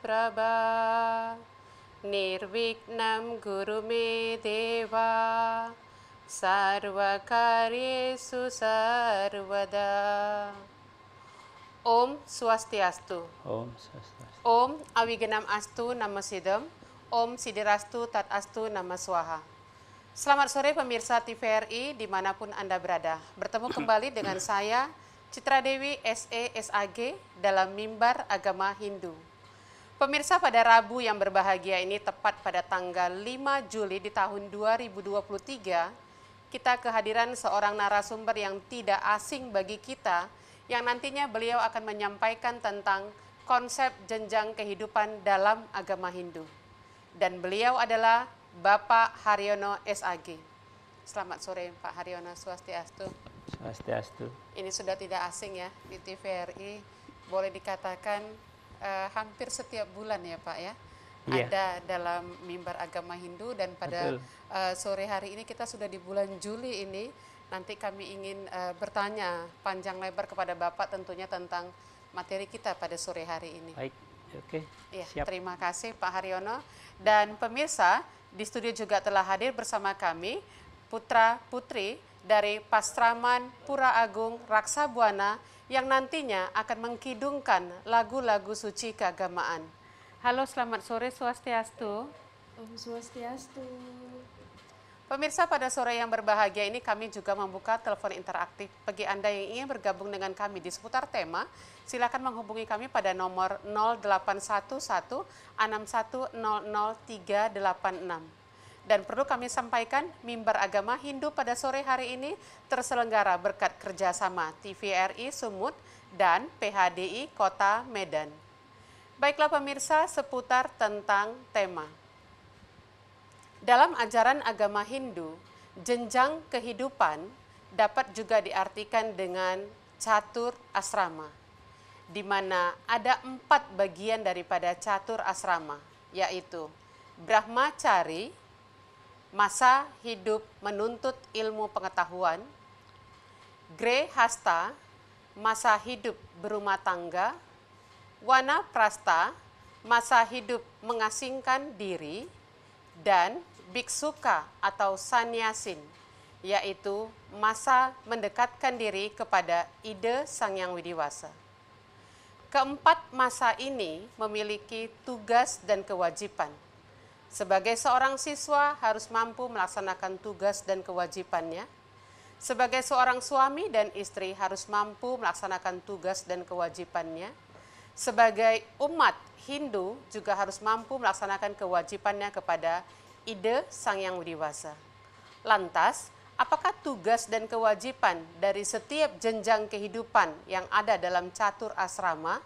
Prabha, Prabha guru me deva, देवा sarvada om swastiastu om swastiastu om अविघ्नम् astu namasidam om sidirastu tat astu nama swaha Selamat sore pemirsa TVRI dimanapun Anda berada. Bertemu kembali dengan saya, Citra Dewi SE SAG dalam mimbar agama Hindu. Pemirsa pada Rabu yang berbahagia ini tepat pada tanggal 5 Juli di tahun 2023, kita kehadiran seorang narasumber yang tidak asing bagi kita, yang nantinya beliau akan menyampaikan tentang konsep jenjang kehidupan dalam agama Hindu. Dan beliau adalah Bapak Haryono SAG. Selamat sore Pak Haryono, swastiastu. Swastiastu. Ini sudah tidak asing ya di TVRI, boleh dikatakan uh, hampir setiap bulan ya Pak ya. Yeah. Ada dalam mimbar agama Hindu dan pada uh, sore hari ini kita sudah di bulan Juli ini nanti kami ingin uh, bertanya panjang lebar kepada Bapak tentunya tentang materi kita pada sore hari ini. Baik. Oke. Okay. Ya, Siap. terima kasih Pak Haryono dan pemirsa di studio juga telah hadir bersama kami putra putri dari Pastraman Pura Agung Raksabuana yang nantinya akan mengkidungkan lagu-lagu suci keagamaan. Halo, selamat sore Swastiastu. Om Swastiastu. Pemirsa pada sore yang berbahagia ini kami juga membuka telepon interaktif. Bagi Anda yang ingin bergabung dengan kami di seputar tema, silakan menghubungi kami pada nomor 0811 6100386. Dan perlu kami sampaikan, mimbar agama Hindu pada sore hari ini terselenggara berkat kerjasama TVRI Sumut dan PHDI Kota Medan. Baiklah pemirsa, seputar tentang tema. Dalam ajaran agama Hindu, jenjang kehidupan dapat juga diartikan dengan catur asrama, di mana ada empat bagian daripada catur asrama, yaitu Brahmacari, Masa Hidup Menuntut Ilmu Pengetahuan, grey Hasta, Masa Hidup Berumah Tangga, Wana Prasta, Masa Hidup Mengasingkan Diri, dan Biksuka atau Sanyasin, yaitu masa mendekatkan diri kepada ide Sang Yang Widiwasa. Keempat masa ini memiliki tugas dan kewajiban – sebagai seorang siswa harus mampu melaksanakan tugas dan kewajibannya. Sebagai seorang suami dan istri harus mampu melaksanakan tugas dan kewajibannya. Sebagai umat Hindu juga harus mampu melaksanakan kewajibannya kepada ide Sang Yang Widiwasa. Lantas, apakah tugas dan kewajiban dari setiap jenjang kehidupan yang ada dalam catur asrama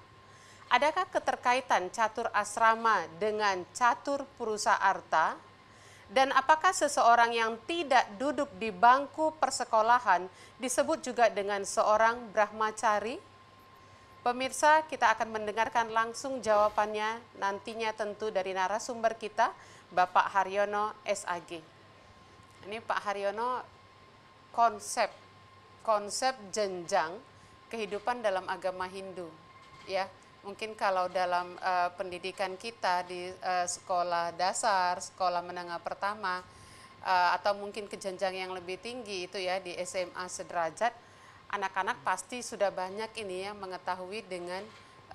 Adakah keterkaitan catur asrama dengan catur perusahaan arta? Dan apakah seseorang yang tidak duduk di bangku persekolahan disebut juga dengan seorang brahmacari? Pemirsa, kita akan mendengarkan langsung jawabannya nantinya tentu dari narasumber kita, Bapak Haryono SAG. Ini Pak Haryono, konsep konsep jenjang kehidupan dalam agama Hindu, ya mungkin kalau dalam uh, pendidikan kita di uh, sekolah dasar, sekolah menengah pertama, uh, atau mungkin ke jenjang yang lebih tinggi itu ya di SMA sederajat, anak-anak pasti sudah banyak ini ya mengetahui dengan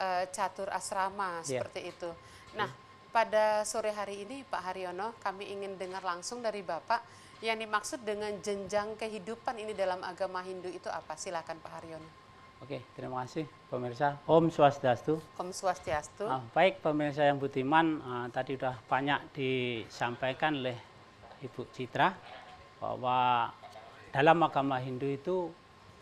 uh, catur asrama yeah. seperti itu. Nah, pada sore hari ini Pak Haryono, kami ingin dengar langsung dari Bapak yang dimaksud dengan jenjang kehidupan ini dalam agama Hindu itu apa? Silakan Pak Haryono. Oke, terima kasih pemirsa. Om Swastiastu. Om Swastiastu. Nah, baik pemirsa yang budiman, uh, tadi sudah banyak disampaikan oleh Ibu Citra bahwa dalam agama Hindu itu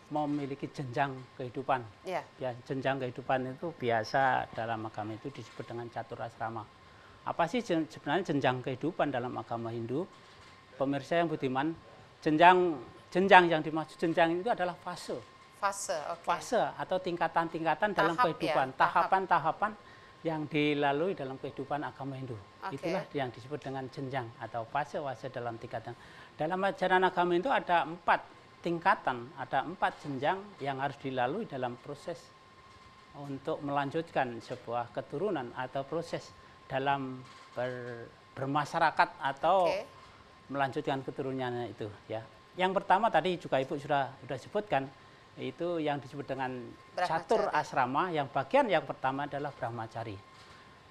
memiliki jenjang kehidupan. Ya. ya. Jenjang kehidupan itu biasa dalam agama itu disebut dengan catur asrama. Apa sih jen sebenarnya jenjang kehidupan dalam agama Hindu? Pemirsa yang budiman, jenjang jenjang yang dimaksud jenjang itu adalah fase fase, okay. fase atau tingkatan-tingkatan dalam ya, kehidupan, ya? tahapan-tahapan yang dilalui dalam kehidupan agama Hindu. Okay. Itulah yang disebut dengan jenjang atau fase-fase dalam tingkatan. Dalam ajaran agama Hindu ada empat tingkatan, ada empat jenjang yang harus dilalui dalam proses untuk melanjutkan sebuah keturunan atau proses dalam ber, bermasyarakat atau okay. melanjutkan keturunannya itu ya. Yang pertama tadi juga Ibu sudah sudah sebutkan itu yang disebut dengan catur asrama yang bagian yang pertama adalah brahmacari.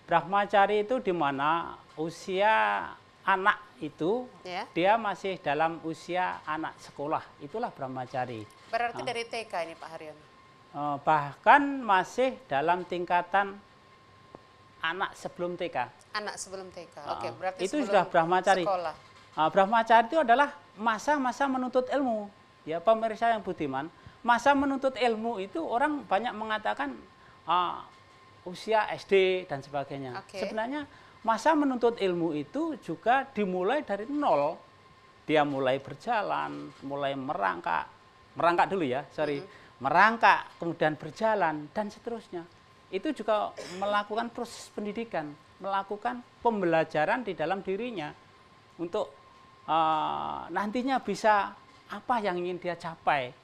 Brahmacari itu di mana usia anak itu yeah. dia masih dalam usia anak sekolah. Itulah brahmacari. Berarti ah. dari TK ini Pak Haryono. Eh, bahkan masih dalam tingkatan anak sebelum TK. Anak sebelum TK. Ah. Oke, berarti itu sudah brahmacari. Sekolah. Ah, brahmacari itu adalah masa-masa menuntut ilmu. Ya, pemirsa yang budiman masa menuntut ilmu itu orang banyak mengatakan uh, usia SD dan sebagainya. Okay. Sebenarnya masa menuntut ilmu itu juga dimulai dari nol. Dia mulai berjalan, mulai merangkak, merangkak dulu ya, sorry, mm -hmm. merangkak, kemudian berjalan dan seterusnya. Itu juga melakukan proses pendidikan, melakukan pembelajaran di dalam dirinya untuk uh, nantinya bisa apa yang ingin dia capai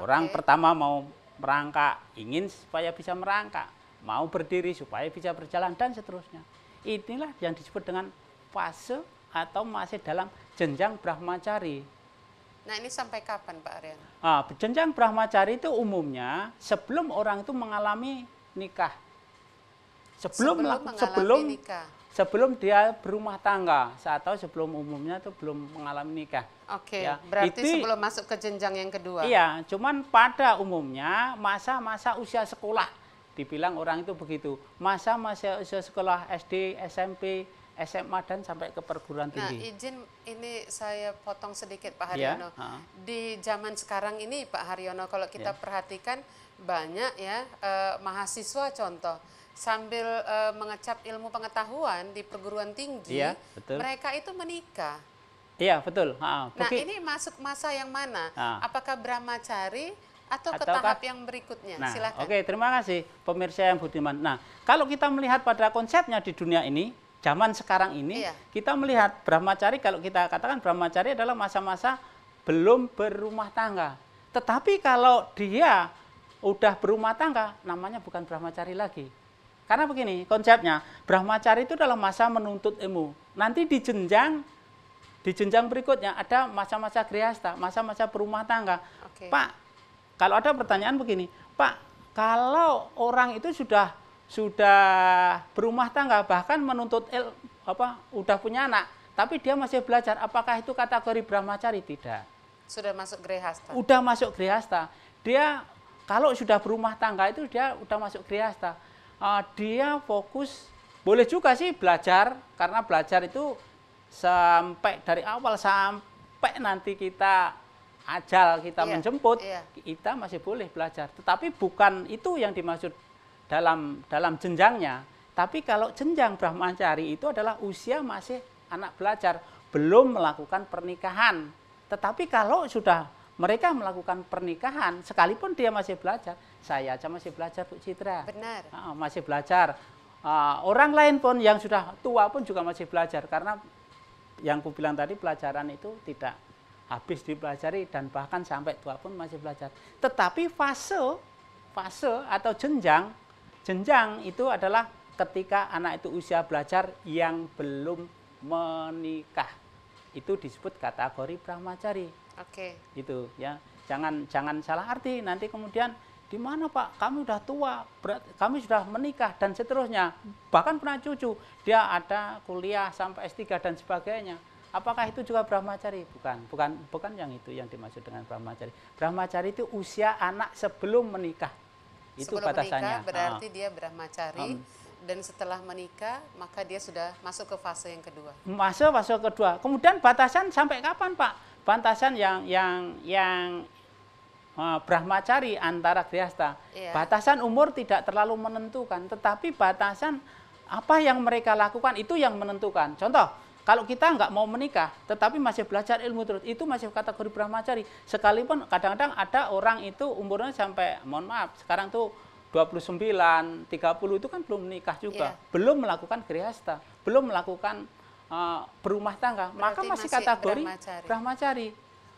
Orang pertama mau merangkak, ingin supaya bisa merangkak, mau berdiri supaya bisa berjalan dan seterusnya. Inilah yang disebut dengan fase atau masih dalam jenjang brahmacari. Nah ini sampai kapan Pak Aryan? Nah, jenjang brahmacari itu umumnya sebelum orang itu mengalami nikah. Sebelum sebelum, mengalami sebelum nikah sebelum dia berumah tangga atau sebelum umumnya itu belum mengalami nikah. Oke, okay, ya, berarti itu, sebelum masuk ke jenjang yang kedua. Iya, cuman pada umumnya masa-masa usia sekolah dibilang orang itu begitu. Masa-masa usia sekolah SD, SMP, SMA dan sampai ke perguruan nah, tinggi. Nah, izin ini saya potong sedikit Pak iya, Haryono. Ya, uh. Di zaman sekarang ini Pak Haryono kalau kita ya. perhatikan banyak ya eh, mahasiswa contoh sambil uh, mengecap ilmu pengetahuan di perguruan tinggi, iya, betul. mereka itu menikah. Iya betul. Ha, nah ini masuk masa yang mana? Ha. Apakah Brahmacari atau, atau ke tahap yang berikutnya? Nah, Silakan. Oke, okay, terima kasih pemirsa yang budiman. Nah, kalau kita melihat pada konsepnya di dunia ini, zaman sekarang ini, iya. kita melihat Brahmacari kalau kita katakan Brahmacari adalah masa-masa belum berumah tangga. Tetapi kalau dia udah berumah tangga, namanya bukan Brahmacari lagi karena begini konsepnya, Brahmacari itu dalam masa menuntut ilmu. Nanti di jenjang di jenjang berikutnya ada masa-masa kriyasta, masa-masa berumah tangga. Okay. Pak, kalau ada pertanyaan begini, Pak, kalau orang itu sudah sudah berumah tangga bahkan menuntut il, apa udah punya anak, tapi dia masih belajar, apakah itu kategori brahmacari? Tidak. Sudah masuk grihasta. Udah masuk grihasta. Dia kalau sudah berumah tangga itu dia udah masuk grihasta uh, dia fokus boleh juga sih belajar karena belajar itu sampai dari awal sampai nanti kita ajal kita iya, menjemput iya. kita masih boleh belajar tetapi bukan itu yang dimaksud dalam dalam jenjangnya tapi kalau jenjang brahmacari itu adalah usia masih anak belajar belum melakukan pernikahan tetapi kalau sudah mereka melakukan pernikahan sekalipun dia masih belajar saya aja masih belajar Bu Citra. Benar. Uh, masih belajar. Uh, orang lain pun yang sudah tua pun juga masih belajar karena yang ku bilang tadi pelajaran itu tidak habis dipelajari dan bahkan sampai tua pun masih belajar. Tetapi fase fase atau jenjang jenjang itu adalah ketika anak itu usia belajar yang belum menikah. Itu disebut kategori brahmacari. Oke. Okay. Itu ya. Jangan jangan salah arti nanti kemudian di mana Pak? Kami sudah tua, berat, kami sudah menikah dan seterusnya. Bahkan pernah cucu, dia ada kuliah sampai S3 dan sebagainya. Apakah itu juga Brahmacari? Bukan, bukan bukan yang itu yang dimaksud dengan Brahmacari. Brahmacari itu usia anak sebelum menikah. Itu sebelum batasannya. Menikah, berarti ah. dia Brahmacari. Hmm. Dan setelah menikah, maka dia sudah masuk ke fase yang kedua. Masuk fase kedua. Kemudian batasan sampai kapan, Pak? Batasan yang yang yang Brahmacari antara Grihasta. Yeah. Batasan umur tidak terlalu menentukan, tetapi batasan apa yang mereka lakukan itu yang menentukan. Contoh, kalau kita nggak mau menikah, tetapi masih belajar ilmu terus, itu masih kategori Brahmacari. Sekalipun kadang-kadang ada orang itu umurnya sampai, mohon maaf, sekarang tuh 29, 30 itu kan belum menikah juga, yeah. belum melakukan Grihasta, belum melakukan uh, berumah tangga, Berarti maka masih, masih kategori brahmacari. brahmacari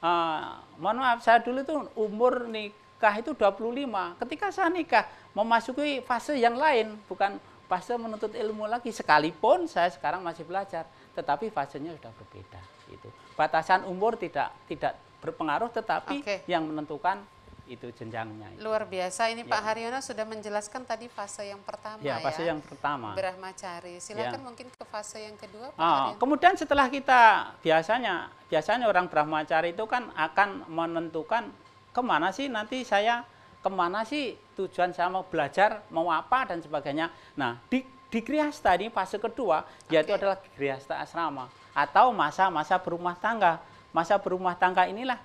uh, mohon maaf saya dulu itu umur nikah itu 25. Ketika saya nikah memasuki fase yang lain bukan fase menuntut ilmu lagi sekalipun saya sekarang masih belajar tetapi fasenya sudah berbeda itu batasan umur tidak tidak berpengaruh tetapi okay. yang menentukan itu jenjangnya. Itu. Luar biasa ini ya. Pak Haryono sudah menjelaskan tadi fase yang pertama ya. fase ya, yang pertama. Brahmacari. Silakan ya. mungkin ke fase yang kedua Pak oh, Kemudian setelah kita biasanya biasanya orang Brahmacari itu kan akan menentukan kemana sih nanti saya kemana sih tujuan saya mau belajar, mau apa dan sebagainya. Nah, di di Kriyasta ini fase kedua yaitu okay. adalah Kriyasta asrama atau masa-masa berumah tangga. Masa berumah tangga inilah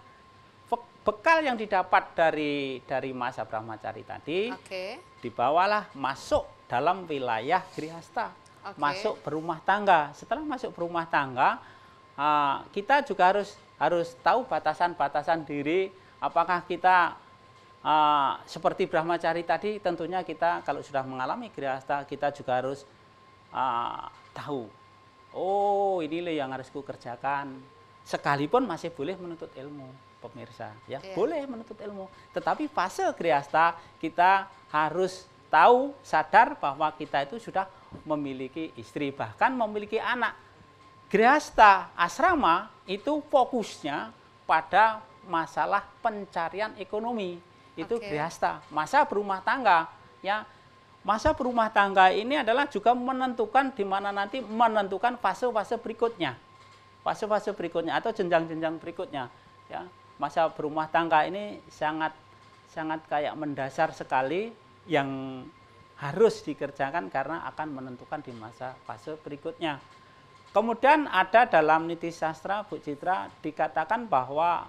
bekal yang didapat dari dari masa Brahmacari tadi, okay. dibawalah masuk dalam wilayah Grihasta, okay. masuk berumah tangga. Setelah masuk berumah tangga, uh, kita juga harus harus tahu batasan-batasan diri. Apakah kita uh, seperti Brahmacari tadi? Tentunya kita kalau sudah mengalami Grihasta, kita juga harus uh, tahu. Oh, ini yang harus ku kerjakan. Sekalipun masih boleh menuntut ilmu pemirsa ya yeah. boleh menuntut ilmu tetapi fase kriyasta kita harus tahu sadar bahwa kita itu sudah memiliki istri bahkan memiliki anak kriyasta asrama itu fokusnya pada masalah pencarian ekonomi itu okay. kriyasta masa berumah tangga ya masa berumah tangga ini adalah juga menentukan di mana nanti menentukan fase-fase berikutnya fase-fase berikutnya atau jenjang-jenjang berikutnya ya masa berumah tangga ini sangat sangat kayak mendasar sekali yang harus dikerjakan karena akan menentukan di masa fase berikutnya. Kemudian ada dalam niti sastra Bu Citra dikatakan bahwa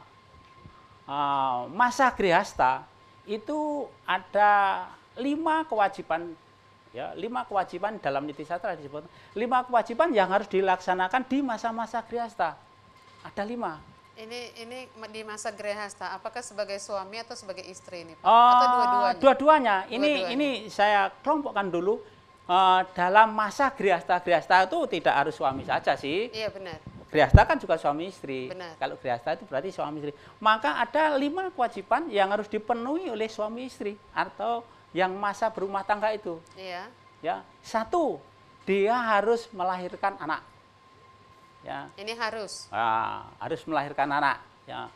uh, masa grihasta itu ada lima kewajiban ya lima kewajiban dalam niti sastra disebut lima kewajiban yang harus dilaksanakan di masa-masa grihasta ada lima ini ini di masa Grehasta, apakah sebagai suami atau sebagai istri ini Pak? Uh, atau dua-duanya? Dua-duanya. Ini dua ini saya kelompokkan dulu uh, dalam masa Grehasta. Grehasta itu tidak harus suami saja sih. Iya benar. Grihasta kan juga suami istri. Benar. Kalau grihasta itu berarti suami istri. Maka ada lima kewajiban yang harus dipenuhi oleh suami istri atau yang masa berumah tangga itu. Iya. Ya, satu, dia harus melahirkan anak. Ya. Ini harus. Nah, harus melahirkan anak. Ya.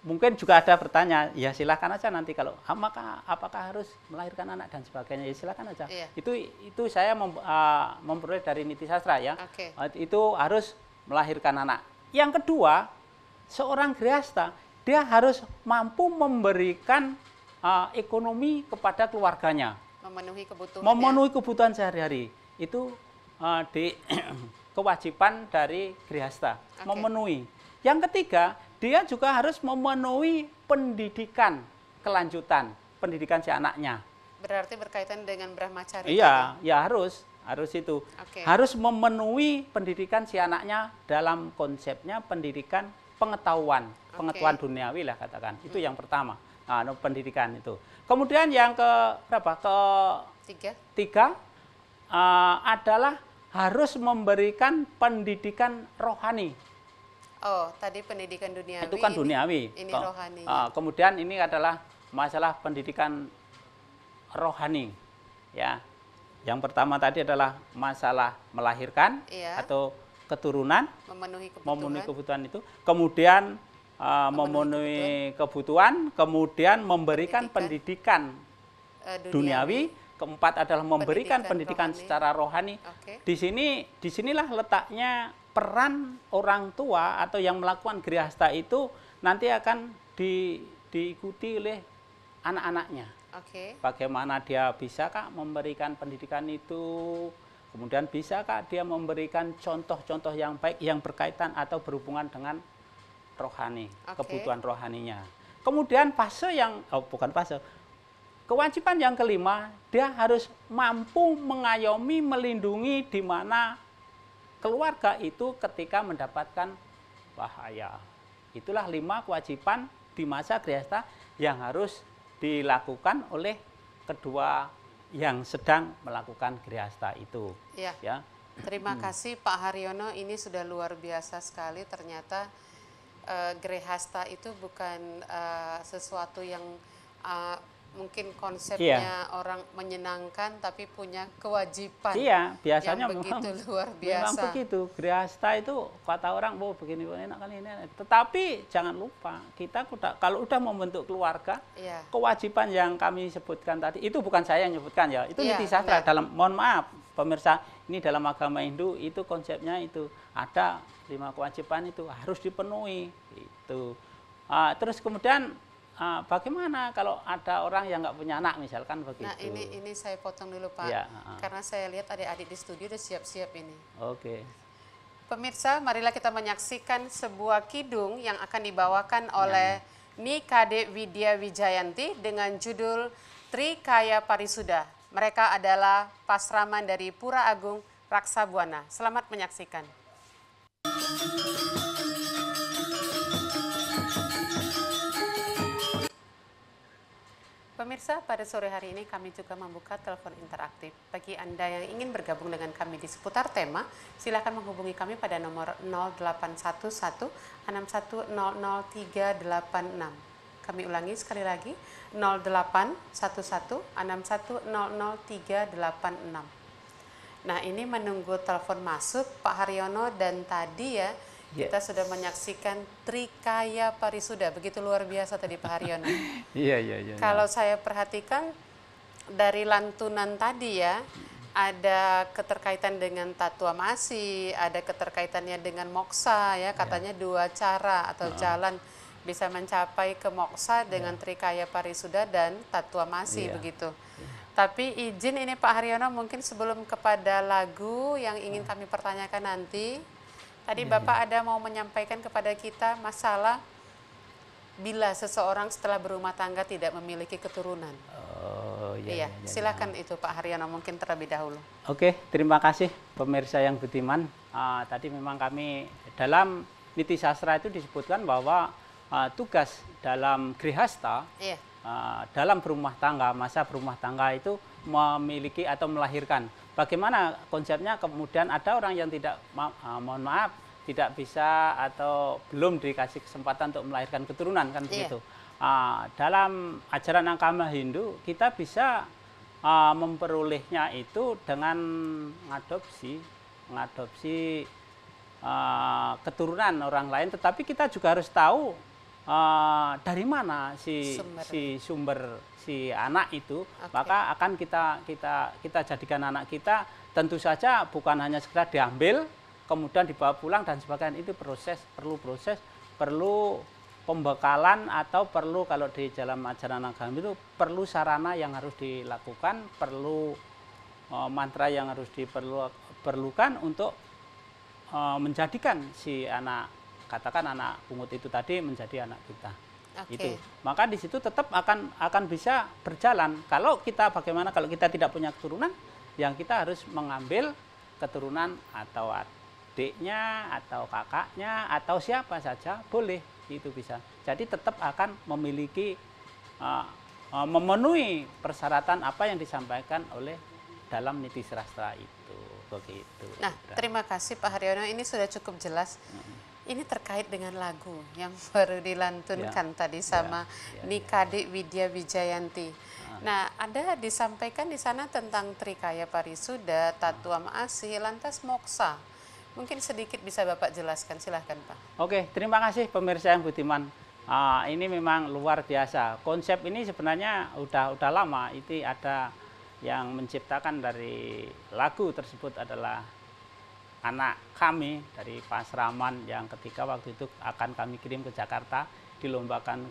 Mungkin juga ada bertanya, ya silahkan aja nanti kalau apakah apakah harus melahirkan anak dan sebagainya, ya silahkan aja. Iya. Itu itu saya mem, uh, memperoleh dari Niti Sastra ya. Okay. Ah, itu harus melahirkan anak. Yang kedua, seorang griasta dia harus mampu memberikan uh, ekonomi kepada keluarganya. Memenuhi kebutuhan. Memenuhi kebutuhan sehari-hari. Itu uh, di eh, kewajiban dari grihasta, okay. memenuhi. Yang ketiga, dia juga harus memenuhi pendidikan kelanjutan, pendidikan si anaknya. Berarti berkaitan dengan brahmacari. Iya, kan? ya harus, harus itu. Okay. Harus memenuhi pendidikan si anaknya dalam konsepnya pendidikan pengetahuan, okay. pengetahuan duniawi lah katakan. Itu hmm. yang pertama. Nah, anu pendidikan itu. Kemudian yang ke berapa? Ke tiga. Tiga uh, adalah harus memberikan pendidikan rohani. Oh, tadi pendidikan duniawi. Itu kan duniawi. Ini, ini rohani. Uh, kemudian ini adalah masalah pendidikan rohani. Ya. Yang pertama tadi adalah masalah melahirkan iya. atau keturunan, memenuhi kebutuhan, memenuhi kebutuhan itu. Kemudian uh, memenuhi, memenuhi kebutuhan. kebutuhan, kemudian memberikan pendidikan, pendidikan uh, duniawi, duniawi keempat adalah memberikan pendidikan, pendidikan rohani. secara rohani. Okay. Di sini disinilah letaknya peran orang tua atau yang melakukan grihasta itu nanti akan di, diikuti oleh anak-anaknya. Okay. Bagaimana dia bisa kak memberikan pendidikan itu, kemudian bisa kak dia memberikan contoh-contoh yang baik yang berkaitan atau berhubungan dengan rohani, okay. kebutuhan rohaninya. Kemudian fase yang, oh bukan fase, Kewajiban yang kelima, dia harus mampu mengayomi, melindungi di mana keluarga itu ketika mendapatkan bahaya. Itulah lima kewajiban di masa Grihasta yang harus dilakukan oleh kedua yang sedang melakukan Grihasta itu. Ya. ya. Terima kasih Pak Haryono, ini sudah luar biasa sekali ternyata uh, eh, Grehasta itu bukan uh, sesuatu yang uh, mungkin konsepnya iya. orang menyenangkan tapi punya kewajiban. Iya, biasanya yang begitu memang, luar biasa. Memang begitu. Grihasta itu kata orang, "Oh, begini enak kan ini." Enak. Tetapi jangan lupa, kita kuda, kalau udah membentuk keluarga, iya. kewajiban yang kami sebutkan tadi itu bukan saya yang nyebutkan ya. Itu iya, niti sastra dalam mohon maaf pemirsa, ini dalam agama Hindu itu konsepnya itu ada lima kewajiban itu harus dipenuhi itu. Uh, terus kemudian uh, bagaimana kalau ada orang yang nggak punya anak misalkan nah, begitu. Nah ini ini saya potong dulu Pak, ya, uh, karena saya lihat adik-adik di studio sudah siap-siap ini. Oke. Okay. Pemirsa, marilah kita menyaksikan sebuah kidung yang akan dibawakan ya. oleh ya. Nikade Widya Wijayanti dengan judul Trikaya Parisuda. Mereka adalah pasraman dari Pura Agung Raksabuana. Selamat menyaksikan. Thank you. Pemirsa, pada sore hari ini kami juga membuka telepon interaktif. Bagi Anda yang ingin bergabung dengan kami di seputar tema, silakan menghubungi kami pada nomor 0811 6100386. Kami ulangi sekali lagi 0811-6100386. Nah, ini menunggu telepon masuk Pak Haryono dan tadi ya Yes. Iya. Kita sudah menyaksikan Trikaya Parisuda, begitu luar biasa tadi Pak Haryono. Iya, iya, iya, iya. Kalau saya perhatikan dari lantunan tadi ya, ada keterkaitan dengan tatua masih, ada keterkaitannya dengan moksa ya, iya. katanya yeah. dua cara atau uh -huh. jalan bisa mencapai ke moksa dengan yeah. Trikaya Parisuda dan tatua masih yeah. begitu. Tapi izin ini Pak Haryono mungkin sebelum kepada lagu yang ingin kami pertanyakan nanti, Tadi hmm. Bapak iya. ada mau menyampaikan kepada kita masalah bila seseorang setelah berumah tangga tidak memiliki keturunan. Oh iya. iya. iya, iya. silakan iya. itu Pak Haryono mungkin terlebih dahulu. Oke, terima kasih pemirsa yang budiman. Uh, tadi memang kami dalam niti sastra itu disebutkan bahwa uh, tugas dalam grihasta iya. uh, dalam berumah tangga masa berumah tangga itu memiliki atau melahirkan bagaimana konsepnya kemudian ada orang yang tidak ah, mohon maaf tidak bisa atau belum dikasih kesempatan untuk melahirkan keturunan kan yeah. Iya. Uh, dalam ajaran agama Hindu kita bisa uh, memperolehnya itu dengan mengadopsi mengadopsi uh, ah, keturunan orang lain tetapi kita juga harus tahu uh, dari mana si sumber. si sumber si anak itu, okay. maka akan kita kita kita jadikan anak kita tentu saja bukan hanya sekedar diambil kemudian dibawa pulang dan sebagainya itu proses perlu proses perlu pembekalan atau perlu kalau di dalam ajaran agama itu perlu sarana yang harus dilakukan perlu uh, mantra yang harus diperlukan untuk uh, menjadikan si anak katakan anak pungut itu tadi menjadi anak kita. Okay. Itu. Maka di situ tetap akan akan bisa berjalan. Kalau kita bagaimana kalau kita tidak punya keturunan, yang kita harus mengambil keturunan atau adiknya atau kakaknya atau siapa saja boleh itu bisa. Jadi tetap akan memiliki uh, memenuhi persyaratan apa yang disampaikan oleh dalam niti serastra itu begitu. Nah, terima kasih Pak Haryono ini sudah cukup jelas. Mm -hmm ini terkait dengan lagu yang baru dilantunkan ya. tadi sama ya. Ya, ya. Widya Wijayanti. Ah. Nah, ada disampaikan di sana tentang Trikaya Parisuda, Tatuam ah. Asih, lantas Moksa. Mungkin sedikit bisa Bapak jelaskan, silahkan Pak. Oke, terima kasih pemirsa yang budiman. Uh, ini memang luar biasa. Konsep ini sebenarnya udah udah lama. Itu ada yang menciptakan dari lagu tersebut adalah anak kami dari Pasraman yang ketika waktu itu akan kami kirim ke Jakarta dilombakan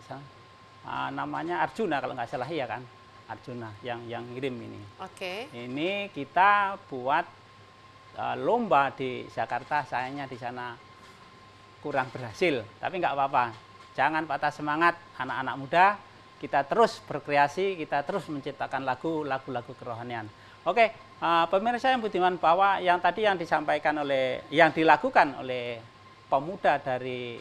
uh, namanya Arjuna kalau nggak salah ya kan Arjuna yang yang ngirim ini. Oke. Okay. Ini kita buat uh, lomba di Jakarta, sayangnya di sana kurang berhasil, tapi nggak apa-apa. Jangan patah semangat anak-anak muda. Kita terus berkreasi, kita terus menciptakan lagu, lagu-lagu kerohanian. Oke, Uh, pemirsa yang budiman bahwa yang tadi yang disampaikan oleh yang dilakukan oleh pemuda dari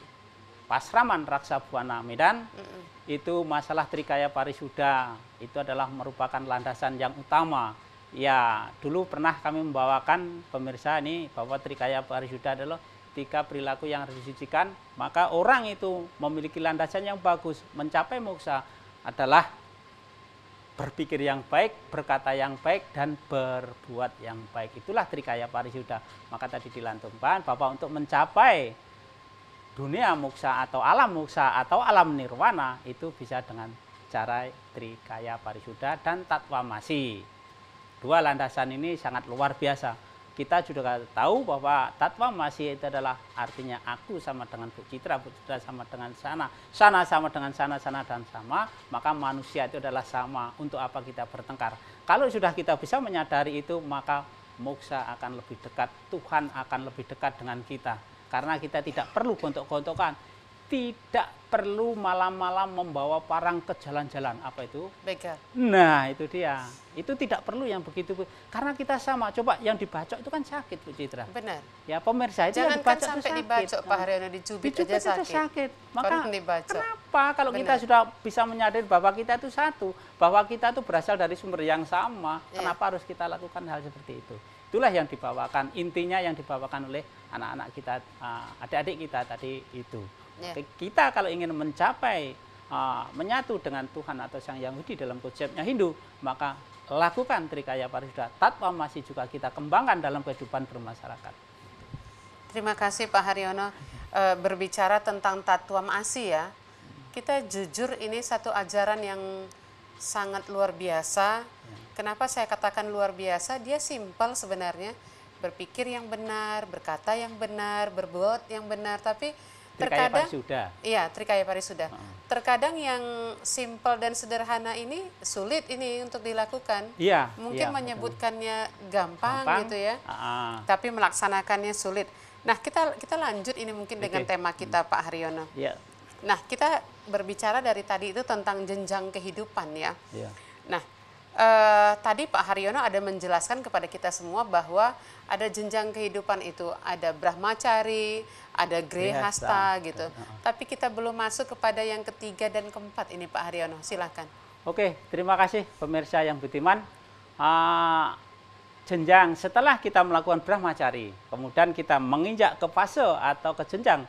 Pasraman Raksa Buana Medan mm -mm. itu masalah Trikaya Parisuda itu adalah merupakan landasan yang utama. Ya, dulu pernah kami membawakan pemirsa ini bahwa Trikaya Parisuda adalah tiga perilaku yang harus disucikan, maka orang itu memiliki landasan yang bagus mencapai moksa adalah berpikir yang baik, berkata yang baik, dan berbuat yang baik. Itulah trikaya parisuda. Maka tadi dilantunkan bapak untuk mencapai dunia muksa atau alam muksa atau alam nirwana itu bisa dengan cara trikaya parisuda dan tatwa masih. Dua landasan ini sangat luar biasa kita sudah tahu bahwa tatwa masih itu adalah artinya aku sama dengan Bu Citra, Bu Citra sama dengan sana, sana sama dengan sana, sana dan sama, maka manusia itu adalah sama. Untuk apa kita bertengkar? Kalau sudah kita bisa menyadari itu, maka moksa akan lebih dekat, Tuhan akan lebih dekat dengan kita. Karena kita tidak perlu gontok-gontokan, tidak perlu malam-malam membawa parang ke jalan-jalan. Apa itu? Beka. Nah, itu dia. Itu tidak perlu yang begitu. Karena kita sama. Coba yang dibacok itu kan sakit, Bu Citra. Benar. Ya, pemirsa itu yang dibacok kan sampai itu sakit. dibacok, Pak Haryono dicubit, aja sakit. Itu sakit. Maka dibacok. kenapa kalau Benar. kita sudah bisa menyadari bahwa kita itu satu, bahwa kita itu berasal dari sumber yang sama, ya. kenapa harus kita lakukan hal seperti itu? Itulah yang dibawakan, intinya yang dibawakan oleh anak-anak kita, ah, adik-adik kita tadi itu. Yeah. Kita kalau ingin mencapai uh, menyatu dengan Tuhan atau Sang Yang Yahudi dalam konsepnya Hindu, maka lakukan trikaya parisuda tatwa masih juga kita kembangkan dalam kehidupan bermasyarakat. Terima kasih Pak Haryono e, berbicara tentang tatwa Masih ya. Kita jujur ini satu ajaran yang sangat luar biasa. Ya. Kenapa saya katakan luar biasa? Dia simpel sebenarnya, berpikir yang benar, berkata yang benar, berbuat yang benar, tapi terkadang parisuda. Iya, Trikaya parisuda. Hmm. Terkadang yang simple dan sederhana ini sulit ini untuk dilakukan. Iya. Mungkin iya, menyebutkannya gampang, gampang gitu ya. Uh Tapi melaksanakannya sulit. Nah, kita kita lanjut ini mungkin okay. dengan tema kita hmm. Pak Haryono. Iya. Yeah. Nah, kita berbicara dari tadi itu tentang jenjang kehidupan ya. Iya. Yeah. Nah, uh, tadi Pak Haryono ada menjelaskan kepada kita semua bahwa ada jenjang kehidupan itu, ada brahmacari, ada Grey Hasta, gitu. Uh. Tapi kita belum masuk kepada yang ketiga dan keempat ini Pak Haryono. Silahkan. Oke, terima kasih pemirsa yang beriman. Uh, ah, jenjang setelah kita melakukan brahmacari, kemudian kita menginjak ke fase atau ke jenjang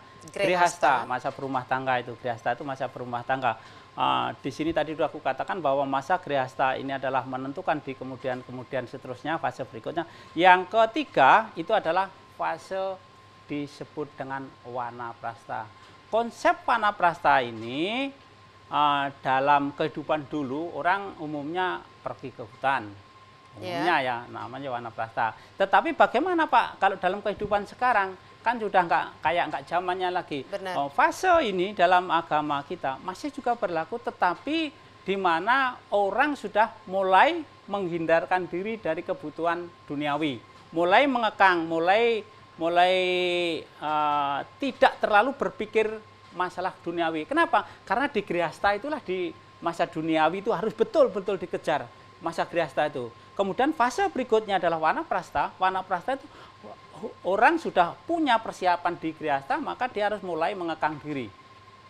hasta, masa berumah tangga itu. hasta itu masa berumah tangga. Uh, di sini tadi sudah aku katakan bahwa masa grihasta ini adalah menentukan di kemudian kemudian seterusnya fase berikutnya. Yang ketiga itu adalah fase disebut dengan wanaprasta. Konsep wanaprasta ini uh, dalam kehidupan dulu orang umumnya pergi ke hutan. Umumnya yeah. ya namanya wanaprasta. Tetapi bagaimana Pak kalau dalam kehidupan sekarang kan sudah enggak kayak enggak zamannya lagi. Oh, fase ini dalam agama kita masih juga berlaku tetapi di mana orang sudah mulai menghindarkan diri dari kebutuhan duniawi, mulai mengekang, mulai mulai uh, tidak terlalu berpikir masalah duniawi. Kenapa? Karena di Grihasta itulah di masa duniawi itu harus betul-betul dikejar masa Grihasta itu. Kemudian fase berikutnya adalah prasta. Warna prasta itu orang sudah punya persiapan di Grihasta, maka dia harus mulai mengekang diri.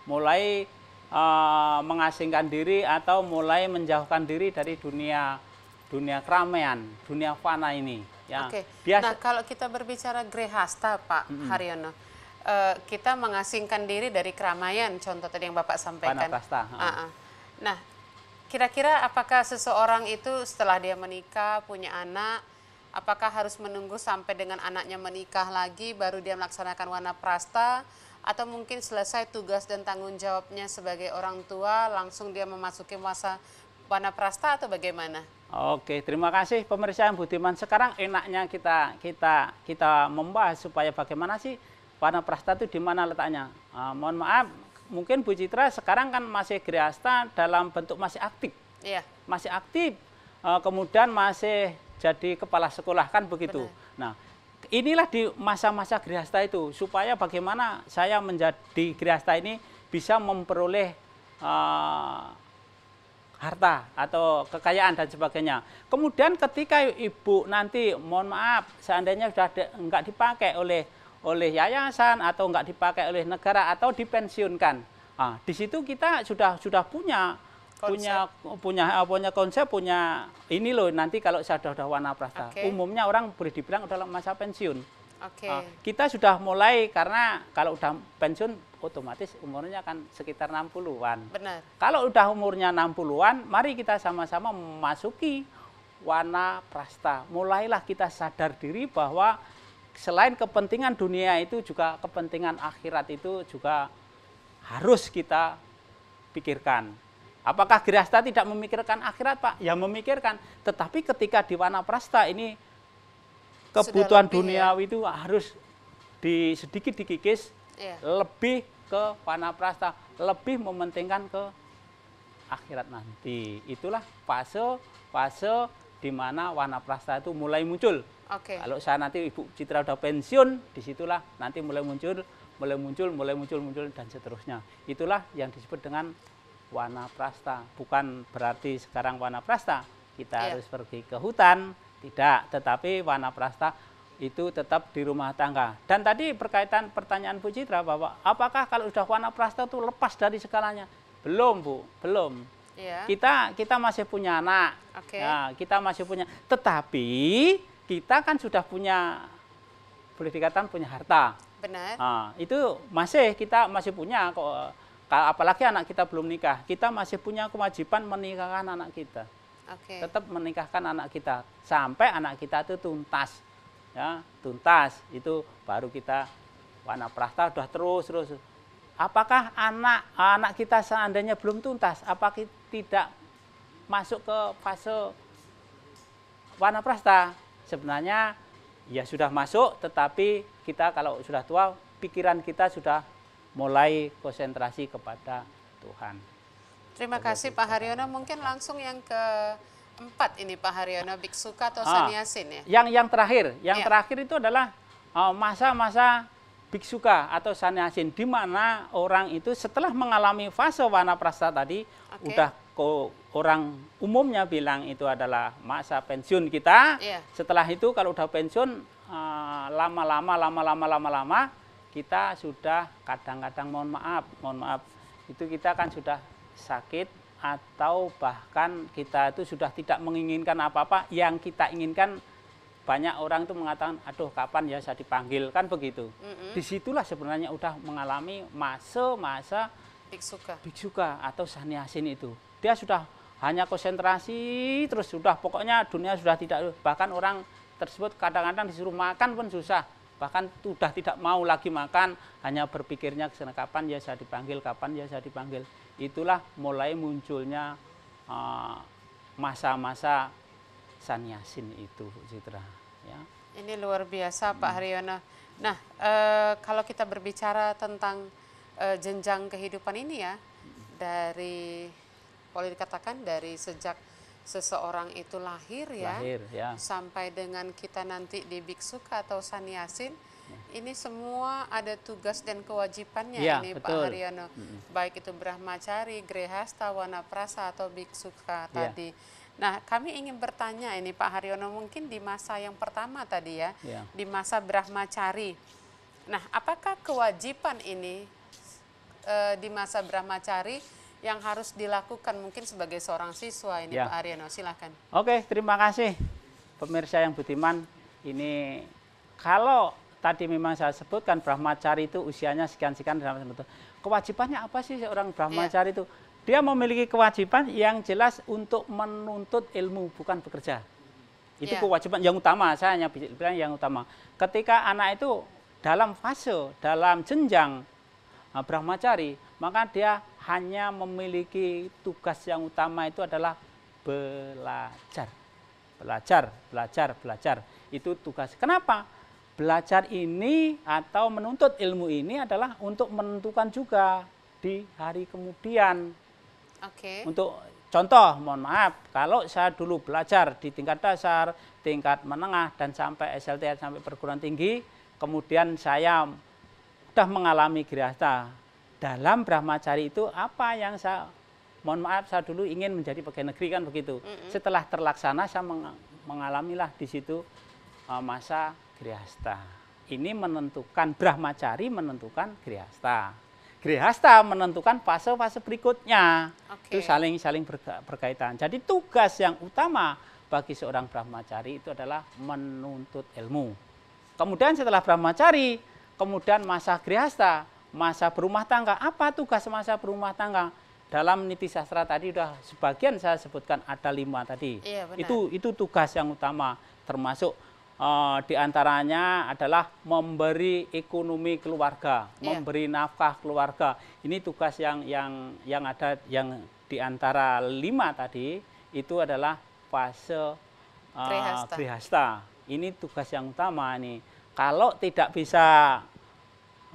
Mulai uh, mengasingkan diri atau mulai menjauhkan diri dari dunia dunia keramaian, dunia fana ini. Ya. Oke. Okay. Nah kalau kita berbicara Grehasta Pak mm -hmm. Haryono, uh, kita mengasingkan diri dari keramaian. Contoh tadi yang Bapak sampaikan. Panatasta. Uh ah, -uh. Ah. Nah kira-kira apakah seseorang itu setelah dia menikah punya anak apakah harus menunggu sampai dengan anaknya menikah lagi baru dia melaksanakan warna prasta atau mungkin selesai tugas dan tanggung jawabnya sebagai orang tua langsung dia memasuki masa warna prasta atau bagaimana? Oke, terima kasih pemirsa yang budiman. Sekarang enaknya kita kita kita membahas supaya bagaimana sih prasta itu di mana letaknya. Uh, mohon maaf, mungkin Bu Citra sekarang kan masih Griasta dalam bentuk masih aktif. Iya. Masih aktif. Ah, kemudian masih jadi kepala sekolah kan begitu. Benar. Nah, inilah di masa-masa Griasta itu supaya bagaimana saya menjadi Griasta ini bisa memperoleh uh, harta atau kekayaan dan sebagainya. Kemudian ketika ibu nanti mohon maaf seandainya sudah enggak dipakai oleh oleh yayasan atau enggak dipakai oleh negara atau dipensiunkan. Nah, di situ kita sudah sudah punya konsep. punya punya ah, punya konsep punya ini loh nanti kalau saya sudah warna prasta. Okay. Umumnya orang boleh dibilang udah masa pensiun. Okay. Nah, kita sudah mulai karena kalau sudah pensiun otomatis umurnya akan sekitar 60-an. Benar. Kalau udah umurnya 60-an, mari kita sama-sama memasuki wana prasta. Mulailah kita sadar diri bahwa selain kepentingan dunia itu juga kepentingan akhirat itu juga harus kita pikirkan. Apakah Grihasta tidak memikirkan akhirat, Pak? Ya memikirkan. Tetapi ketika di prasta ini kebutuhan duniawi ya? itu harus di sedikit dikikis yeah. lebih ke panaprasta, lebih mementingkan ke akhirat nanti. Itulah fase fase di mana prasta itu mulai muncul. Okay. Kalau saya nanti Ibu Citra udah pensiun, disitulah nanti mulai muncul, mulai muncul, mulai muncul, muncul dan seterusnya. Itulah yang disebut dengan prasta. Bukan berarti sekarang prasta kita yeah. harus pergi ke hutan, tidak, tetapi prasta itu tetap di rumah tangga. Dan tadi berkaitan pertanyaan Bu Citra, Bapak, apakah kalau sudah warna prasta itu lepas dari segalanya? Belum, Bu, belum. Yeah. Kita kita masih punya anak. Okay. Ya, nah, kita masih punya. Tetapi kita kan sudah punya boleh dikatakan punya harta. Benar. Nah, itu masih kita masih punya kok apalagi anak kita belum nikah, kita masih punya kewajiban menikahkan anak kita. Okay. Tetap menikahkan anak kita sampai anak kita itu tuntas ya tuntas itu baru kita warna prasta sudah terus terus apakah anak anak kita seandainya belum tuntas apakah tidak masuk ke fase warna prasta sebenarnya ya sudah masuk tetapi kita kalau sudah tua pikiran kita sudah mulai konsentrasi kepada Tuhan. Terima kasih Pak Haryono. Mungkin langsung yang ke Empat ini Pak Haryono, biksuka atau ah, Sanyasin ya? Yang yang terakhir, yang ya. terakhir itu adalah ah, masa-masa biksuka atau Sanyasin, di mana orang itu setelah mengalami fase warna wanaprastha tadi okay. udah ko, orang umumnya bilang itu adalah masa pensiun kita. Ya. Setelah itu kalau udah pensiun ah, lama-lama uh, lama-lama lama-lama kita sudah kadang-kadang mohon maaf, mohon maaf itu kita kan sudah sakit atau bahkan kita itu sudah tidak menginginkan apa-apa yang kita inginkan banyak orang itu mengatakan aduh kapan ya saya dipanggil kan begitu mm -hmm. disitulah sebenarnya udah mengalami masa masa biksuka biksuka atau saniasin itu dia sudah hanya konsentrasi terus sudah pokoknya dunia sudah tidak bahkan orang tersebut kadang-kadang disuruh makan pun susah bahkan sudah tidak mau lagi makan hanya berpikirnya kapan ya saya dipanggil kapan ya saya dipanggil itulah mulai munculnya ah, masa-masa sanyasin itu Bu Citra. Ya. Ini luar biasa Pak hmm. Haryono. Nah, e, kalau kita berbicara tentang e, jenjang kehidupan ini ya, hmm. dari boleh dikatakan dari sejak seseorang itu lahir ya, lahir, ya. sampai dengan kita nanti di biksuka atau sanyasin, ini semua ada tugas dan kewajibannya ya, ini betul. Pak Haryono. Hmm. Baik itu Brahmacari, Grehasta, Wanaprasa atau Biksuka ya. tadi. Nah, kami ingin bertanya ini Pak Haryono mungkin di masa yang pertama tadi ya, ya. di masa Brahmacari. Nah, apakah kewajiban ini e, di masa Brahmacari yang harus dilakukan mungkin sebagai seorang siswa ini ya. Pak Haryono? Silahkan. Oke, terima kasih pemirsa yang budiman. Ini kalau tadi memang saya sebutkan brahmacari itu usianya sekian-sekian sekian. Kewajibannya apa sih seorang brahmacari iya. itu? Dia memiliki kewajiban yang jelas untuk menuntut ilmu, bukan bekerja. Itu yeah. kewajiban yang utama, saya hanya bilang yang utama. Ketika anak itu dalam fase, dalam jenjang eh, brahmacari, maka dia hanya memiliki tugas yang utama itu adalah belajar. Belajar, belajar, belajar. Itu tugas. Kenapa? belajar ini atau menuntut ilmu ini adalah untuk menentukan juga di hari kemudian. Oke. Okay. Untuk contoh, mohon maaf, kalau saya dulu belajar di tingkat dasar, tingkat menengah dan sampai SLTR sampai perguruan tinggi, kemudian saya sudah mengalami grihasta. Dalam Brahmacari itu apa yang saya mohon maaf saya dulu ingin menjadi pegawai negeri kan begitu. Mm -hmm. Setelah terlaksana saya mengalami lah di situ uh, masa Grihasta. Ini menentukan Brahmacari menentukan Grihasta. Grihasta menentukan fase-fase berikutnya. Okay. Itu saling-saling berkaitan. Jadi tugas yang utama bagi seorang Brahmacari itu adalah menuntut ilmu. Kemudian setelah Brahmacari, kemudian masa Grihasta, masa berumah tangga. Apa tugas masa berumah tangga? Dalam niti sastra tadi sudah sebagian saya sebutkan ada lima tadi. Iya, Itu itu tugas yang utama termasuk diantaranya eh, di adalah memberi ekonomi keluarga, yeah. memberi nafkah keluarga. Ini tugas yang yang yang ada yang diantara lima tadi itu adalah fase uh, Ini tugas yang utama nih. Kalau tidak bisa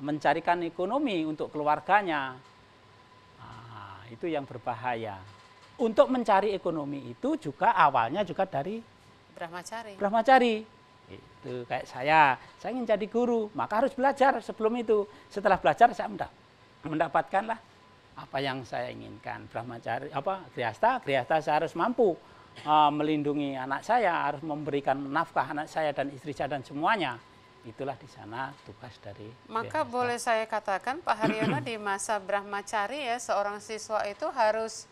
mencarikan ekonomi untuk keluarganya, nah, itu yang berbahaya. Untuk mencari ekonomi itu juga awalnya juga dari Brahmacari. Brahmacari gitu kayak saya saya ingin jadi guru maka harus belajar sebelum itu setelah belajar saya mendapatkanlah apa yang saya inginkan brahmacari apa kriyasta kriyasta saya harus mampu uh, melindungi anak saya harus memberikan nafkah anak saya dan istri saya dan semuanya itulah di sana tugas dari maka griasta. boleh saya katakan Pak Haryono di masa brahmacari ya seorang siswa itu harus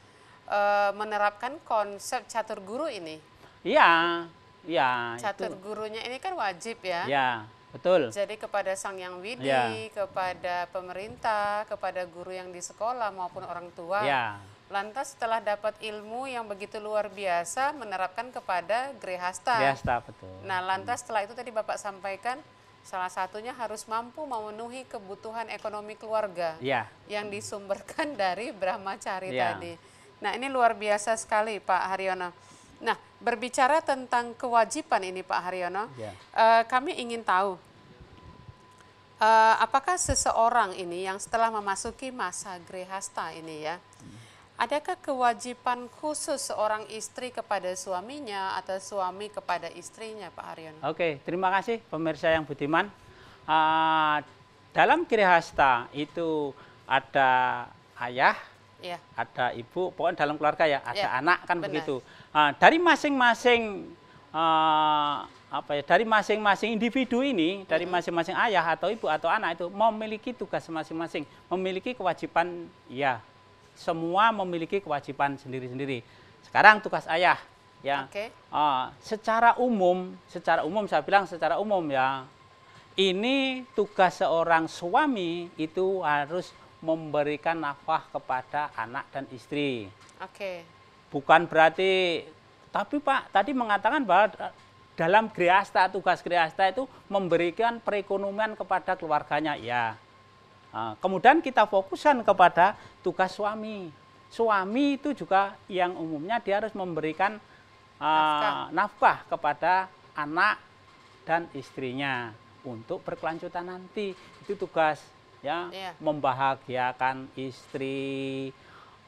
uh, menerapkan konsep catur guru ini iya Ya. catur itu. gurunya ini kan wajib ya. Ya, betul. Jadi kepada Sang Yang Widi, ya. kepada pemerintah, kepada guru yang di sekolah maupun orang tua. Ya. Lantas setelah dapat ilmu yang begitu luar biasa menerapkan kepada Grihasta. Grihasta betul. Nah, lantas setelah itu tadi Bapak sampaikan Salah satunya harus mampu memenuhi kebutuhan ekonomi keluarga ya. yang disumberkan dari Brahmacari ya. tadi. Nah ini luar biasa sekali Pak Haryono. Nah Berbicara tentang kewajiban ini Pak Haryono, ya. uh, kami ingin tahu uh, apakah seseorang ini yang setelah memasuki masa grehasta ini ya, adakah kewajiban khusus seorang istri kepada suaminya atau suami kepada istrinya Pak Haryono? Oke, terima kasih pemirsa yang budiman. Uh, dalam grehasta itu ada ayah, ya. ada ibu, pokoknya dalam keluarga ya, ada ya, anak kan benar. begitu. Ah, dari masing-masing uh, apa ya dari masing-masing individu ini dari masing-masing ayah atau ibu atau anak itu memiliki tugas masing-masing memiliki kewajiban ya semua memiliki kewajiban sendiri-sendiri sekarang tugas ayah ya okay. uh, secara umum secara umum saya bilang secara umum ya ini tugas seorang suami itu harus memberikan nafkah kepada anak dan istri oke okay bukan berarti tapi Pak tadi mengatakan bahwa eh, dalam Griasta tugas Griasta itu memberikan perekonomian kepada keluarganya ya kemudian kita fokuskan kepada tugas suami suami itu juga yang umumnya dia harus memberikan ah, nafkah, nafkah kepada anak dan istrinya untuk berkelanjutan nanti itu tugas ya ya. membahagiakan istri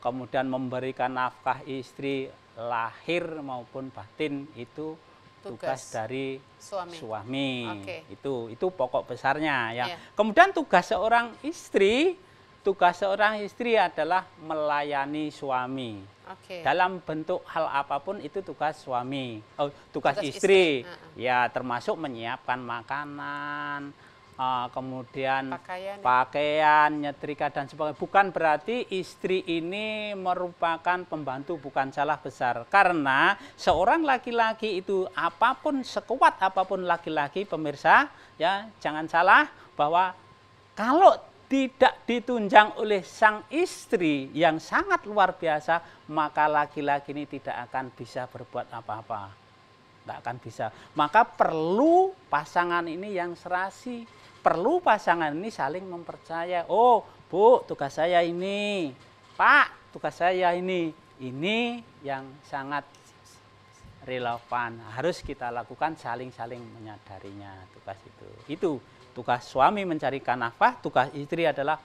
kemudian memberikan nafkah istri lahir maupun batin itu tugas, tugas dari suami, suami. Okay. itu itu pokok besarnya ya yeah. kemudian tugas seorang istri tugas seorang istri adalah melayani suami okay. dalam bentuk hal apapun itu tugas suami oh tugas, tugas istri, istri. Uh -huh. ya termasuk menyiapkan makanan uh, kemudian pakaian, ya. pakaian ya. nyetrika dan sebagainya. Bukan berarti istri ini merupakan pembantu bukan salah besar karena seorang laki-laki itu apapun sekuat apapun laki-laki pemirsa ya jangan salah bahwa kalau tidak ditunjang oleh sang istri yang sangat luar biasa maka laki-laki ini tidak akan bisa berbuat apa-apa. Tidak akan bisa. Maka perlu pasangan ini yang serasi perlu pasangan ini saling mempercaya. Oh, Bu, tugas saya ini. Pak, tugas saya ini. Ini yang sangat relevan. Harus kita lakukan saling-saling menyadarinya tugas itu. Itu tugas suami mencarikan nafkah, tugas istri adalah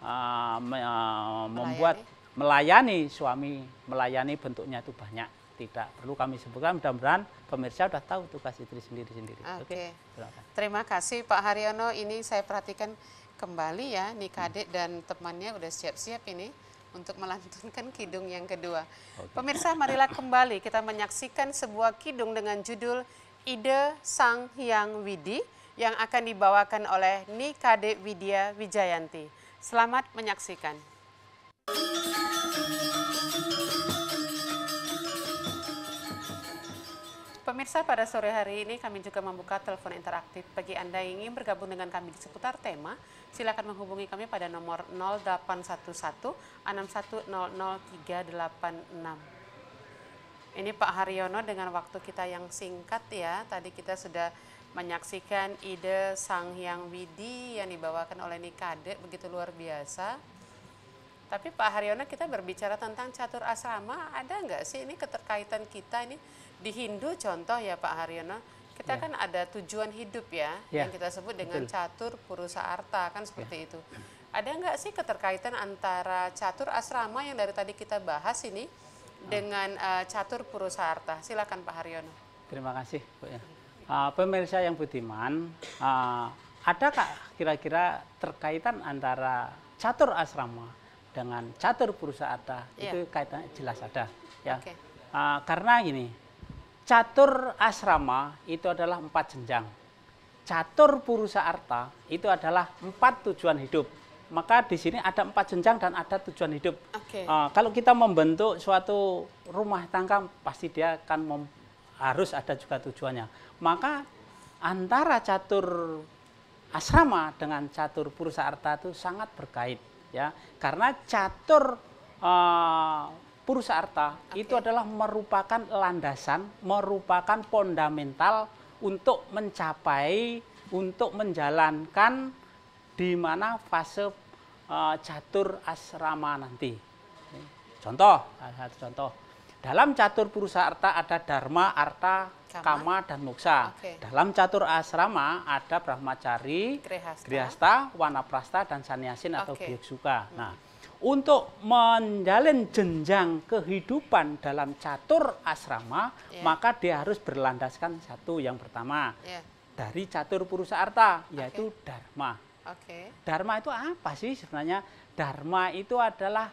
uh, me, uh, membuat melayani suami, melayani bentuknya itu banyak tidak perlu kami sebutkan. Mudah-mudahan pemirsa sudah tahu tugas istri sendiri-sendiri. Oke. Okay. Okay. Terima kasih Pak Haryono. Ini saya perhatikan kembali ya Nikadek hmm. dan temannya udah siap-siap ini untuk melantunkan kidung yang kedua. Okay. Pemirsa marilah kembali kita menyaksikan sebuah kidung dengan judul Ide Sang Hyang Widi yang akan dibawakan oleh Nikade Widya Wijayanti. Selamat menyaksikan. Thank you. Pemirsa pada sore hari ini kami juga membuka telepon interaktif. Bagi Anda yang ingin bergabung dengan kami di seputar tema, silakan menghubungi kami pada nomor 0811 6100386. Ini Pak Haryono dengan waktu kita yang singkat ya. Tadi kita sudah menyaksikan ide Sang Hyang Widi yang dibawakan oleh Nikade begitu luar biasa. Tapi Pak Haryono kita berbicara tentang catur asrama, ada nggak sih ini keterkaitan kita ini di Hindu contoh ya Pak Haryono kita yeah. kan ada tujuan hidup ya yeah. yang kita sebut dengan Betul. catur purusa arta kan seperti yeah. itu ada nggak sih keterkaitan antara catur asrama yang dari tadi kita bahas ini ah. dengan uh, catur purusa arta silakan Pak Haryono terima kasih Bu ya uh, pemirsa yang budiman uh, ah, adakah kira-kira terkaitan antara catur asrama dengan catur purusa arta yeah. itu kaitannya jelas ada ya okay. uh, karena gini Catur asrama itu adalah empat jenjang. Catur purusa arta itu adalah empat tujuan hidup. Maka di sini ada empat jenjang dan ada tujuan hidup. Okay. Uh, eh, kalau kita membentuk suatu rumah tangga, pasti dia akan harus ada juga tujuannya. Maka antara catur asrama dengan catur purusa arta itu sangat berkait, ya. Karena catur uh, Arta okay. itu adalah merupakan landasan, merupakan fundamental untuk mencapai, untuk menjalankan di mana fase uh, catur asrama nanti. Contoh, satu contoh. Dalam catur purusa arta ada dharma, arta, kama, kama dan moksa. Okay. Dalam catur asrama ada brahmacari, grihasta, wanaprasta dan sanyasin okay. atau bieksuka. Nah, untuk menjalin jenjang kehidupan dalam catur asrama, yeah. maka dia harus berlandaskan satu yang pertama yeah. dari catur purusa arta, yaitu okay. dharma. Okay. Dharma itu apa sih sebenarnya? Dharma itu adalah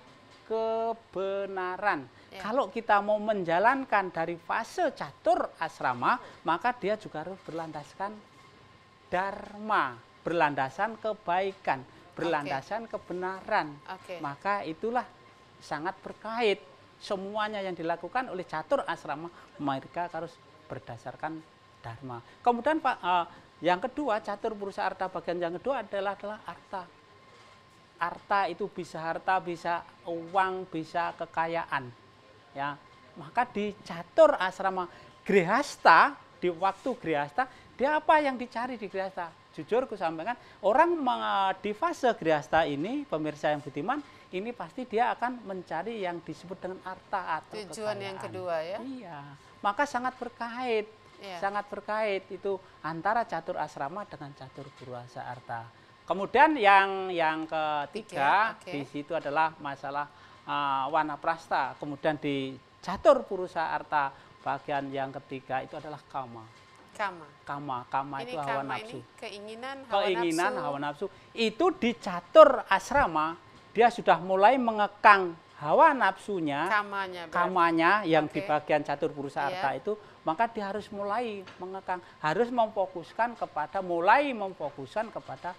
kebenaran. Yeah. Kalau kita mau menjalankan dari fase catur asrama, maka dia juga harus berlandaskan dharma, berlandasan kebaikan berlandasan okay. kebenaran. Okay. Maka itulah sangat berkait semuanya yang dilakukan oleh catur asrama mereka harus berdasarkan dharma. Kemudian Pak uh, yang kedua catur berusaha arta bagian yang kedua adalah adalah arta. Arta itu bisa harta, bisa uang, bisa kekayaan. Ya, maka di catur asrama Grihasta di waktu Grihasta dia apa yang dicari di Grihasta? jujur ku sampaikan orang di fase grihasta ini pemirsa yang budiman ini pasti dia akan mencari yang disebut dengan arta atau tujuan kekayaan. yang kedua ya. Iya. Maka sangat berkait. Iya. Sangat berkait itu antara catur asrama dengan catur berwasa arta. Kemudian yang yang ketiga okay. di situ adalah masalah uh, prasta. Kemudian di catur purusa arta bagian yang ketiga itu adalah kama kama. Kama, kama ini itu kama hawa nafsu. Ini keinginan, hawa keinginan, nafsu. hawa nafsu. Itu dicatur asrama, dia sudah mulai mengekang hawa nafsunya, kamanya, kamanya yang okay. di bagian catur bursa yeah. itu, maka dia harus mulai mengekang, harus memfokuskan kepada, mulai memfokuskan kepada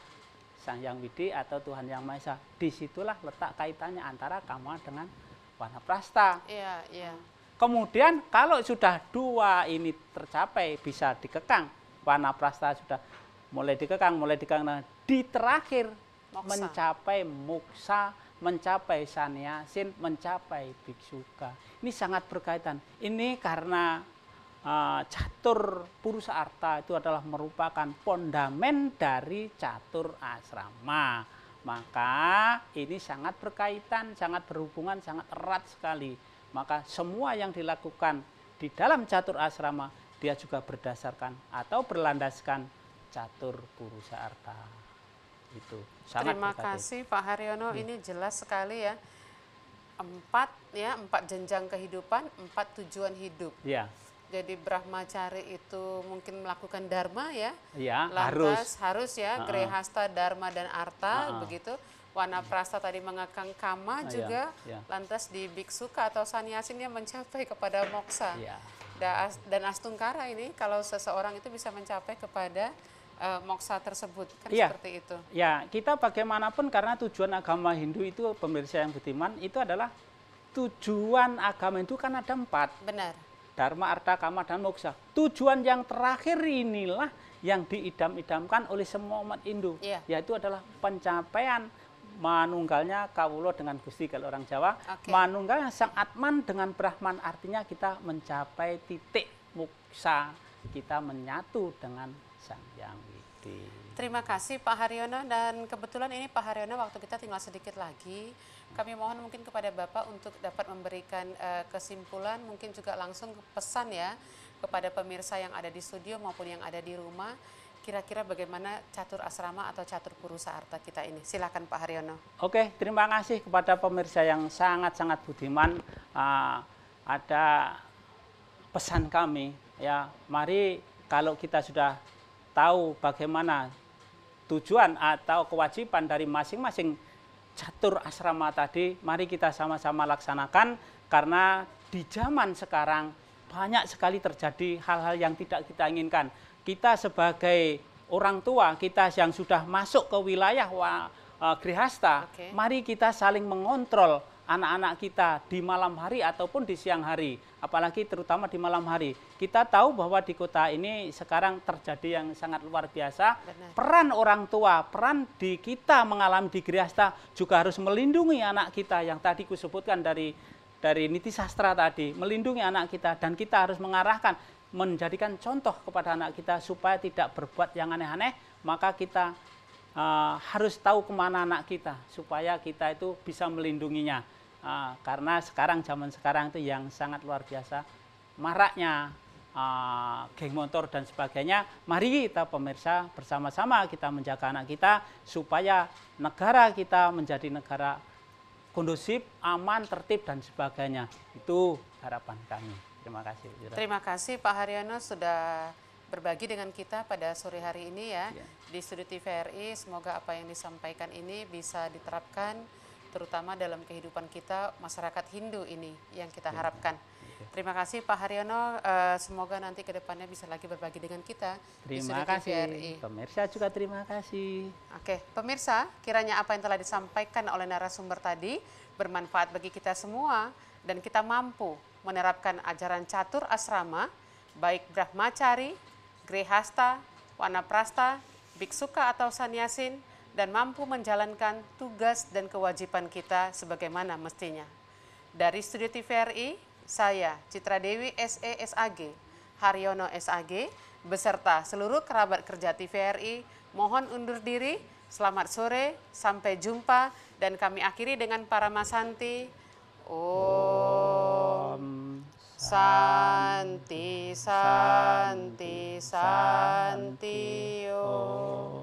Sang Yang Widi atau Tuhan Yang Maha Disitulah letak kaitannya antara kama dengan warna prasta. Iya, yeah, iya. Yeah. Kemudian kalau sudah dua ini tercapai bisa dikekang, wanaprasta sudah mulai dikekang, mulai dikekang, nah, di terakhir moksa. mencapai muksa, mencapai sanyasin, mencapai biksuka. Ini sangat berkaitan. Ini karena uh, catur purusa arta itu adalah merupakan fondamen dari catur asrama. Maka ini sangat berkaitan, sangat berhubungan, sangat erat sekali maka semua yang dilakukan di dalam catur asrama dia juga berdasarkan atau berlandaskan catur purusa arta itu sangat terima berkati. kasih Pak Haryono hmm. ini jelas sekali ya empat ya empat jenjang kehidupan empat tujuan hidup ya jadi Brahmacari itu mungkin melakukan dharma ya, ya lantas harus, harus ya uh -uh. Grehasta Dharma dan Arta uh -uh. begitu Wana Prasta tadi mengekang kama ah, juga ya, ya. lantas di biksuka atau sanyasin dia mencapai kepada moksa. Ya. Dan astungkara ini kalau seseorang itu bisa mencapai kepada uh, moksa tersebut kan ya. seperti itu. Ya, kita bagaimanapun karena tujuan agama Hindu itu pemirsa yang budiman itu adalah tujuan agama itu kan ada empat. Benar. Dharma, Arta, Kama, dan Moksa. Tujuan yang terakhir inilah yang diidam-idamkan oleh semua umat Hindu, ya. yaitu adalah pencapaian manunggalnya kawulo dengan Gusti kalau orang Jawa. Okay. Manunggal sang Atman dengan Brahman artinya kita mencapai titik muksa, kita menyatu dengan Sang Yang Widi. Terima kasih Pak Haryono dan kebetulan ini Pak Haryono waktu kita tinggal sedikit lagi. Kami mohon mungkin kepada Bapak untuk dapat memberikan uh, kesimpulan, mungkin juga langsung pesan ya kepada pemirsa yang ada di studio maupun yang ada di rumah kira-kira bagaimana catur asrama atau catur purusa arta kita ini. Silakan Pak Haryono. Oke, terima kasih kepada pemirsa yang sangat-sangat budiman. Uh, ada pesan kami ya, mari kalau kita sudah tahu bagaimana tujuan atau kewajiban dari masing-masing catur asrama tadi, mari kita sama-sama laksanakan karena di zaman sekarang banyak sekali terjadi hal-hal yang tidak kita inginkan kita sebagai orang tua, kita yang sudah masuk ke wilayah uh, grihasta, okay. mari kita saling mengontrol anak-anak kita di malam hari ataupun di siang hari, apalagi terutama di malam hari. Kita tahu bahwa di kota ini sekarang terjadi yang sangat luar biasa. Benar. Peran orang tua, peran di kita mengalami di grihasta juga harus melindungi anak kita yang tadi kusebutkan dari dari niti sastra tadi, melindungi anak kita dan kita harus mengarahkan menjadikan contoh kepada anak kita supaya tidak berbuat yang aneh-aneh, maka kita uh, harus tahu kemana anak kita supaya kita itu bisa melindunginya. Uh, karena sekarang zaman sekarang itu yang sangat luar biasa maraknya uh, geng motor dan sebagainya. Mari kita pemirsa bersama-sama kita menjaga anak kita supaya negara kita menjadi negara kondusif, aman, tertib dan sebagainya. Itu harapan kami. Terima kasih. Jura. Terima kasih Pak Haryono sudah berbagi dengan kita pada sore hari ini ya, ya. di Studio TVRI. Semoga apa yang disampaikan ini bisa diterapkan terutama dalam kehidupan kita masyarakat Hindu ini yang kita iya. harapkan. Iya. Terima kasih Pak Haryono, eh, semoga nanti ke depannya bisa lagi berbagi dengan kita. Terima di kasih. TVRI. Pemirsa juga terima kasih. Oke, pemirsa, kiranya apa yang telah disampaikan oleh narasumber tadi bermanfaat bagi kita semua dan kita mampu menerapkan ajaran catur asrama baik Brahmacari, Grehasta, Wanaprasta, Biksuka atau Sanyasin, dan mampu menjalankan tugas dan kewajiban kita sebagaimana mestinya. Dari Studio TVRI, saya Citra Dewi SESAG, Haryono SAG, beserta seluruh kerabat kerja TVRI, mohon undur diri, selamat sore, sampai jumpa, dan kami akhiri dengan para masanti. Oh. Santi, Santi, Santi, oh.